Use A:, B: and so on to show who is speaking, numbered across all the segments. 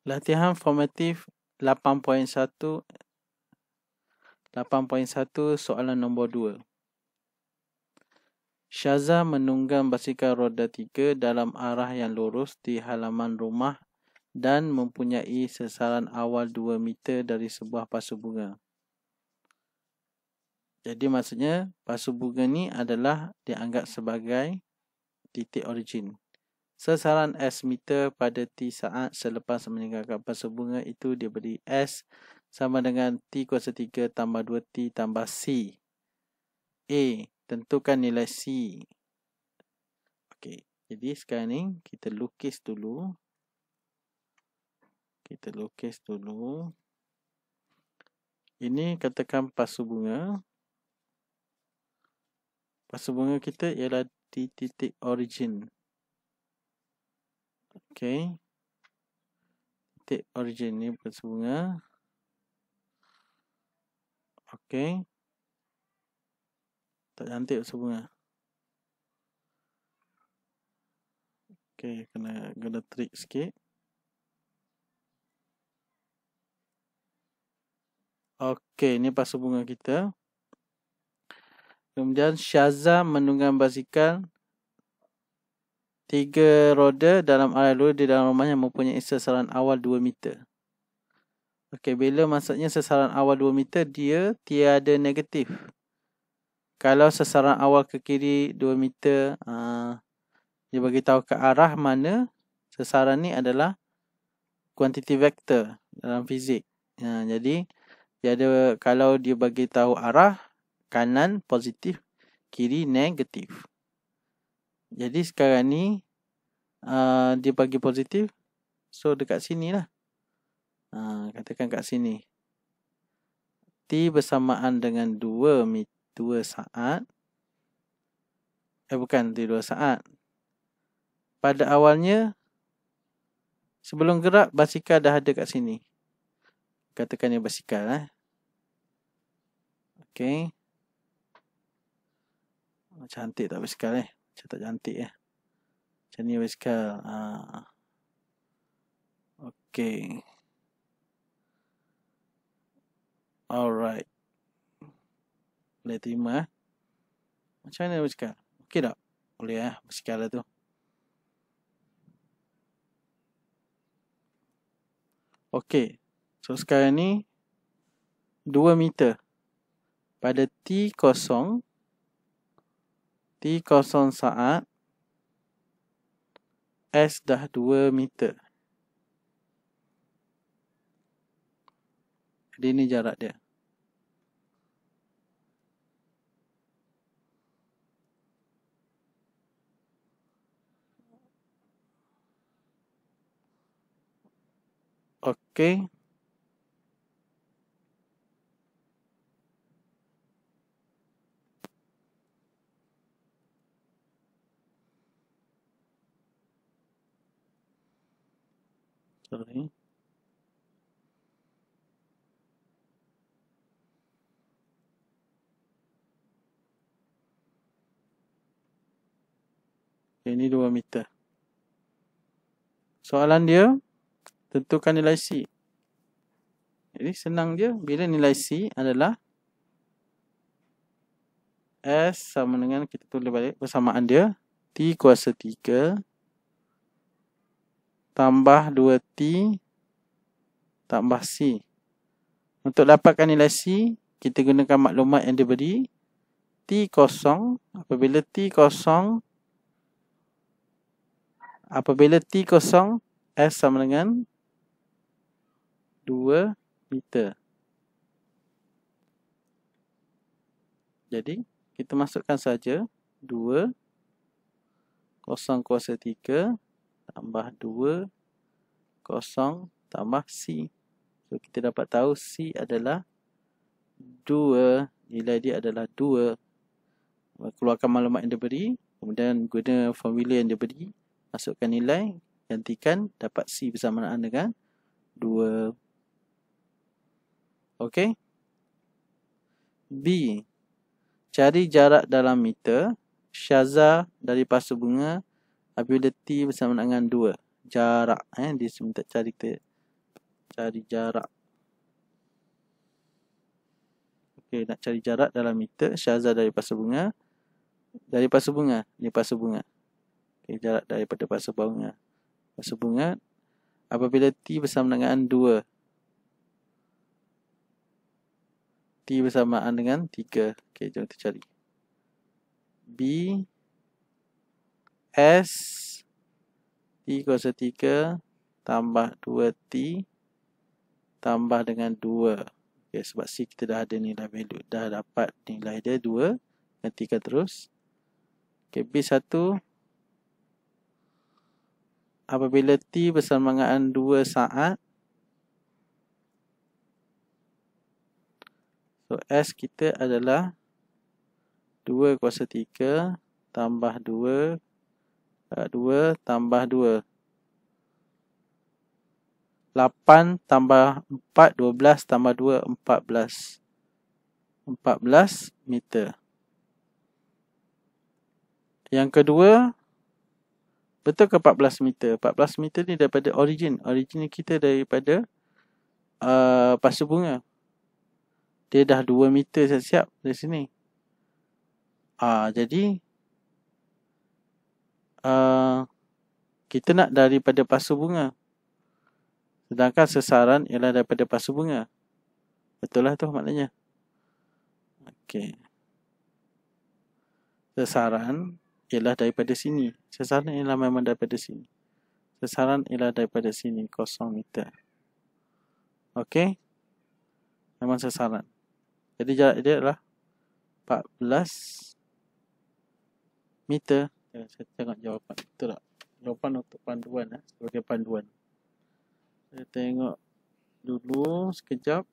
A: Latihan formatif 8.1 8.1 soalan nombor 2 Syaza menunggang basikal roda 3 dalam arah yang lurus di halaman rumah dan mempunyai sesaran awal 2 meter dari sebuah pasu bunga. Jadi maksudnya pasu bunga ni adalah dianggap sebagai titik origin. Sesaran S meter pada T saat selepas meninggalkan pasal bunga itu diberi S sama dengan T kuasa 3 tambah 2T tambah C. A. Tentukan nilai C. Okey. Jadi sekarang ni kita lukis dulu. Kita lukis dulu. Ini katakan pasu bunga. Pasu bunga kita ialah di titik origin. Okey. Titik origin ni bersunga. Okey. Tak cantik bersunga. Okey, kena guna trick sikit. Okey, ni pasal bunga kita. Kemudian Syaza menunggang basikal Tiga roda dalam area lori di dalam rumah yang mempunyai sasaran awal 2 meter. Okey, bila maksudnya sasaran awal 2 meter, dia tiada negatif. Kalau sasaran awal ke kiri 2 meter, aa, ah, dia tahu ke arah mana sasaran ni adalah kuantiti vektor dalam fizik. Ha, jadi, dia ada, kalau dia bagi tahu arah, kanan positif, kiri negatif. Jadi sekarang ni uh, dia bagi positif. So dekat sini lah. Uh, katakan kat sini. T bersamaan dengan 2, 2 saat. Eh bukan T 2 saat. Pada awalnya sebelum gerak basikal dah ada kat sini. Katakan dia basikal lah. Eh. Okay. Cantik tak basikal eh. Macam tak cantik eh. Macam ni basikal. Ha. Okay. Alright. Boleh terima eh. Macam mana basikal? Okay tak? Boleh eh basikal tu. Okay. So sekarang ni 2 meter pada T kosong T kosong saat. S dah 2 meter. Jadi ini jarak dia. Okay. também. Okay, ini 2 meter. Soalan dia, tentukan nilai C. Jadi senang dia bila nilai C adalah S sama dengan, kita tulis balik bersamaan dia, T kuasa 3 tambah 2T tambah C. Untuk dapatkan nilai C, kita gunakan maklumat yang diberi T kosong, apabila T kosong, apabila T kosong, S sama dengan 2 meter. Jadi, kita masukkan saja 2 kosong kuasa 3 tambah 2 kosong tambah C. So kita dapat tahu C adalah 2. Nilai dia adalah 2. Keluarkan maklumat yang diberi beri. Kemudian guna formula yang diberi Masukkan nilai. Gantikan. Dapat C bersamaan dengan 2. Okey. B. Cari jarak dalam meter. Syaza dari pasu bunga ability bersama dengan dua jarak eh dia minta cari kita cari jarak okey nak cari jarak dalam meter syazah dari pasu bunga dari pasu bunga ni pasu bunga okey jarak daripada pasu bunga pasu bunga apabila t bersama dengan 2 T bersamaan dengan 3. Okey, jom kita cari. B S T kuasa 3 tambah 2T tambah dengan 2. Okay, sebab C kita dah ada nilai value. Dah dapat nilai dia 2. Gantikan terus. Okay, B1. Apabila T bersamaan 2 saat. So, S kita adalah 2 kuasa 3 tambah 2 2 eh, tambah 2. 8 tambah 4, 12 tambah 2, 14. 14 meter. Yang kedua, betul ke 14 meter? 14 meter ni daripada origin. Origin kita daripada uh, eh, pasu bunga. Dia dah 2 meter siap-siap dari sini. Ah jadi, Ah, kita nak daripada pasu bunga. Sedangkan sesaran ialah daripada pasu bunga. Betul lah tu maknanya. Okey. Sesaran ialah daripada sini. Sesaran ialah memang daripada sini. Sesaran ialah daripada sini. Kosong meter. Okey. Memang sesaran. Jadi jarak dia adalah 14 meter. Saya rasa tengok jawapan. Betul tak? Jawapan untuk panduan. Eh? Sebagai panduan. Saya tengok dulu sekejap.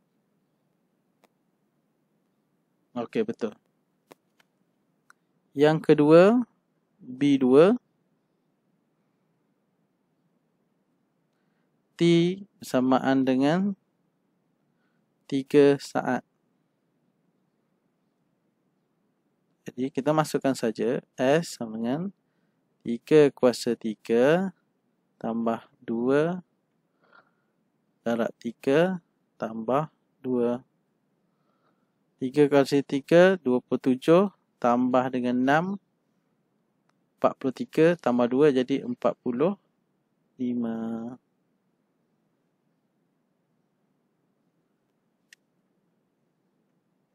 A: Okey, betul. Yang kedua, B2. T bersamaan dengan 3 saat. Jadi kita masukkan saja S sama dengan 3 kuasa 3 tambah 2 darab 3 tambah 2. 3 kuasa 3, 27 tambah dengan 6. 43 tambah 2 jadi 45.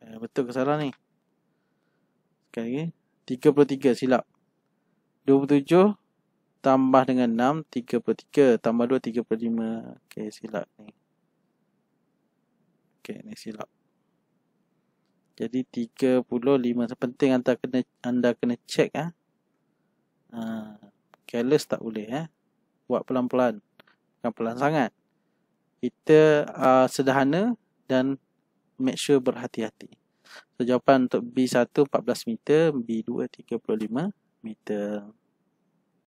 A: Eh, betul kesalahan ni. Okay, okay. 33 silap. 27 tambah dengan 6, 3 per 3. Tambah 2, 3 per 5. Okay, silap ni. Okay, ni silap. Jadi 35. Sepenting anda kena anda kena check. Ha? Ha, careless tak boleh. Ha? Buat pelan-pelan. Bukan pelan sangat. Kita uh, sederhana dan make sure berhati-hati. So, jawapan untuk B1 14 meter, B2 35 meter.